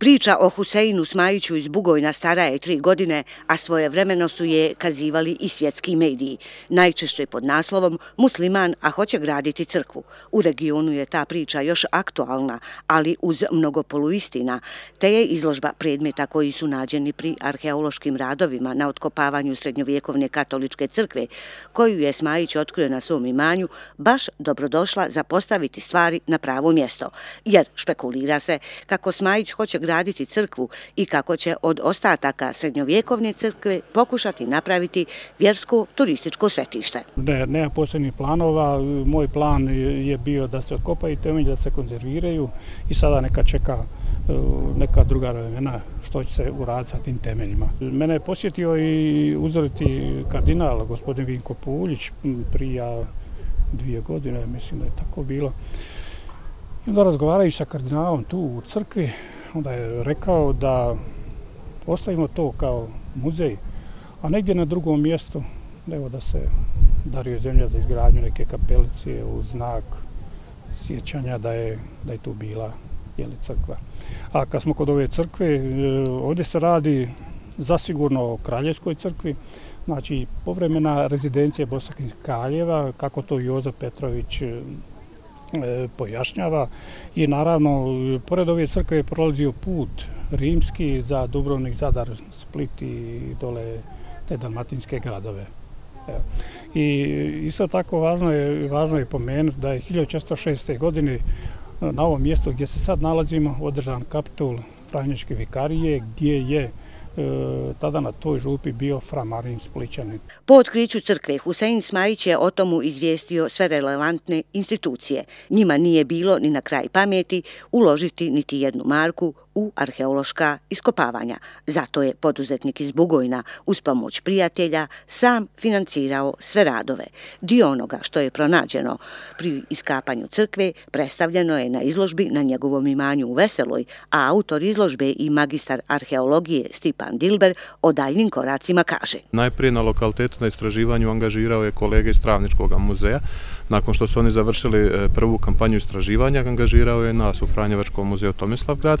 Priča o Huseinu Smajiću iz Bugojna stara je tri godine, a svoje vremeno su je kazivali i svjetski mediji. Najčešće pod naslovom Musliman, a hoće graditi crkvu. U regionu je ta priča još aktualna, ali uz mnogo poluistina, te je izložba predmeta koji su nađeni pri arheološkim radovima na otkopavanju srednjovjekovne katoličke crkve, koju je Smajić otkrio na svom imanju, baš dobrodošla za postaviti stvari na pravo mjesto. Jer špekulira se kako Smajić hoće graditi graditi crkvu i kako će od ostataka srednjovjekovne crkve pokušati napraviti vjersko-turističko svetište. Ne, nema posebnih planova. Moj plan je bio da se i temelje, da se konzerviraju i sada neka čeka e, neka druga vremena što će se uraditi sa tim temeljima. Mene je posjetio i uzoriti kardinal, gospodin Vinko Puljić, prije dvije godine, mislim da je tako bilo. I onda razgovaraju sa kardinalom tu u crkvi, onda je rekao da ostavimo to kao muzej, a negdje na drugom mjestu, evo da se dario zemlja za izgradnju neke kapelice u znak sjećanja da je, da je tu bila jeli, crkva. A kad smo kod ove crkve, e, ovdje se radi zasigurno o kraljevskoj crkvi, znači povremena rezidencija Bosakih i Kraljeva, kako to Joza Petrović e, E, pojašnjava i naravno pored ove crkve je prolazio put rimski za Dubrovnik, Zadar, Split i dole te dalmatinske gradove. I isto tako važno je, važno je pomenuti da je 1406. godine e, na ovom mjestu gdje se sad nalazimo održan kapitul Franjačke vikarije gdje je E, tada na toj župi bio fra framarin spličanin. Po otkriću crkve Husein Smajić je o tomu izvijestio sve relevantne institucije. Njima nije bilo ni na kraj pameti uložiti niti jednu marku u arheološka iskopavanja. Zato je poduzetnik iz Bugojna uz pomoć prijatelja sam financirao sve radove. Dio onoga što je pronađeno pri iskapanju crkve predstavljeno je na izložbi na njegovom imanju u Veseloj, a autor izložbe i magistar arheologije Stipan Dilber o daljnim koracima kaže. Najprije na lokalitetu na istraživanju angažirao je kolege iz Travničkog muzeja. Nakon što su oni završili e, prvu kampanju istraživanja, angažirao je nas u Franjevačkom muzeju Tomislavgrad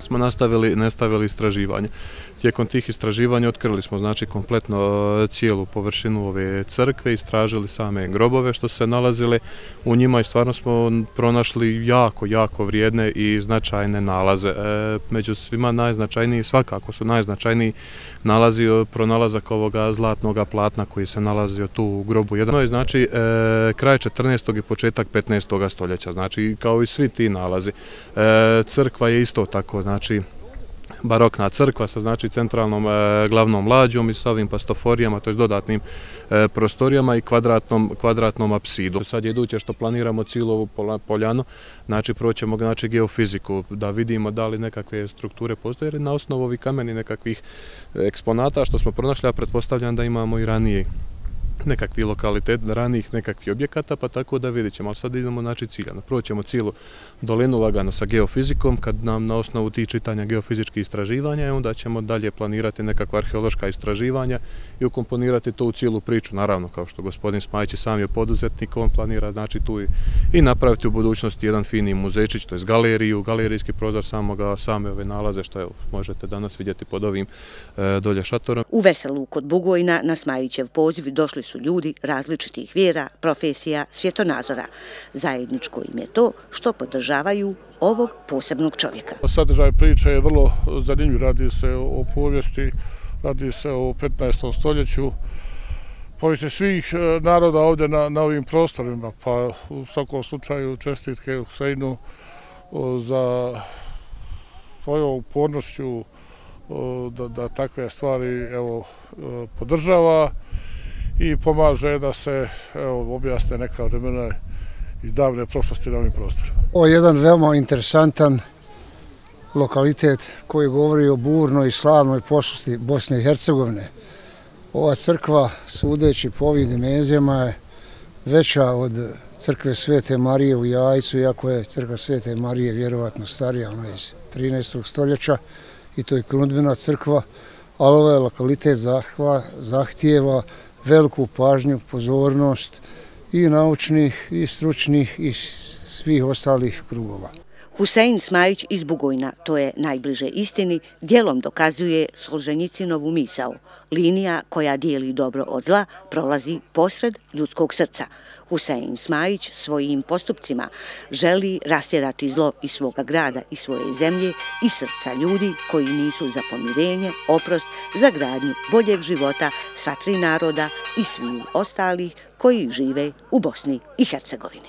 smo nastavili nestavili istraživanje. Tijekom tih istraživanja otkrili smo znači kompletno e, cijelu površinu ove crkve, istražili same grobove što se nalazile u njima i stvarno smo pronašli jako, jako vrijedne i značajne nalaze. E, među svima najznačajniji, svakako su najznačajniji nalazi e, pronalazak ovoga zlatnoga platna koji se nalazio tu u grobu. Jedno je znači kraj 14. i početak 15. stoljeća, znači kao i svi ti nalazi. crkva je isto tako znači barokna crkva sa znači centralnom e, glavnom lađom i sa ovim pastoforijama, to je dodatnim e, prostorijama i kvadratnom, kvadratnom apsidu. Sad je iduće što planiramo cijelu ovu poljanu, znači proćemo znači, geofiziku da vidimo da li nekakve strukture postoje, jer na osnovu ovih kameni nekakvih eksponata što smo pronašli, a pretpostavljam da imamo i ranije nekakvi lokalitet, ranih nekakvih objekata, pa tako da vidjet ćemo, ali sad idemo znači ciljano. Proćemo cijelu dolinu lagano sa geofizikom, kad nam na osnovu ti čitanja geofizičkih istraživanja, onda ćemo dalje planirati nekakva arheološka istraživanja i ukomponirati to u cijelu priču, naravno, kao što gospodin Smajić je sam je poduzetnik, on planira, znači tu i napraviti u budućnosti jedan fini muzečić, to je galeriju, galerijski prozor samoga, same ove nalaze, što evo, možete danas vidjeti pod ovim e, dolje šatorom. U Veselu kod Bugojna na Smajićev poziv došli su su ljudi različitih vjera, profesija, svjetonazora. Zajedničko im je to što podržavaju ovog posebnog čovjeka. Sadržaj priče je vrlo zanimljiv, radi se o povijesti, radi se o 15. stoljeću, povijesti svih e, naroda ovdje na ovim prostorima, pa u svakom slučaju čestitke Huseinu za svojom upornošću da takve stvari e, podržava i pomaže da se objasne neka vremena iz davne prošlosti na ovim prostorima. Ovo je jedan veoma interesantan lokalitet koji govori o burnoj i slavnoj poslosti Bosne i Hercegovine. Ova crkva, sudeći po ovih dimenzijama, je veća od crkve Svete Marije u Jajcu, iako je crkva Svete Marije vjerovatno starija, ona je iz 13. stoljeća i to je krundbena crkva, ali ovaj lokalitet zahva, zahtijeva veliku pažnju, pozornost i naučnih, i stručnih, i svih ostalih krugova. Husein Smajić iz Bugojna, to je najbliže istini, dijelom dokazuje Solženjicinovu misao. Linija koja dijeli dobro od zla prolazi posred ljudskog srca. Husein Smajić svojim postupcima želi rastjerati zlo iz svoga grada i svoje zemlje i srca ljudi koji nisu za pomirenje, oprost, za gradnju boljeg života sva tri naroda i svih ostalih koji žive u Bosni i Hercegovini.